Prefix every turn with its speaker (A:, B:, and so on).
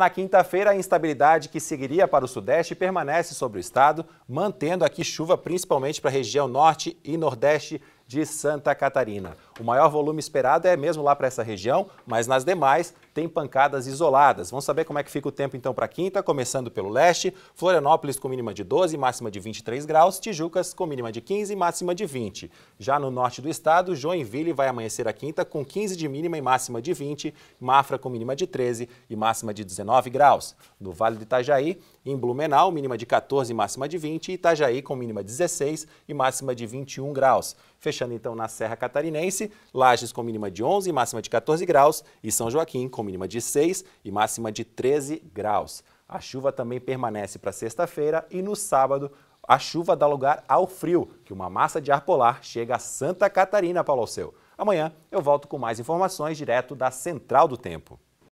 A: Na quinta-feira, a instabilidade que seguiria para o sudeste permanece sobre o estado, mantendo aqui chuva principalmente para a região norte e nordeste de Santa Catarina. O maior volume esperado é mesmo lá para essa região, mas nas demais tem pancadas isoladas. Vamos saber como é que fica o tempo então para quinta, começando pelo leste, Florianópolis com mínima de 12, máxima de 23 graus, Tijucas com mínima de 15, máxima de 20. Já no norte do estado, Joinville vai amanhecer a quinta com 15 de mínima e máxima de 20, Mafra com mínima de 13 e máxima de 19 graus. No Vale do Itajaí, em Blumenau, mínima de 14 e máxima de 20, Itajaí com mínima 16 e máxima de 21 graus. Fechando então na Serra Catarinense, Lages com mínima de 11 e máxima de 14 graus e São Joaquim com com mínima de 6 e máxima de 13 graus. A chuva também permanece para sexta-feira e no sábado a chuva dá lugar ao frio, que uma massa de ar polar chega a Santa Catarina, Paulo Alceu. Amanhã eu volto com mais informações direto da Central do Tempo.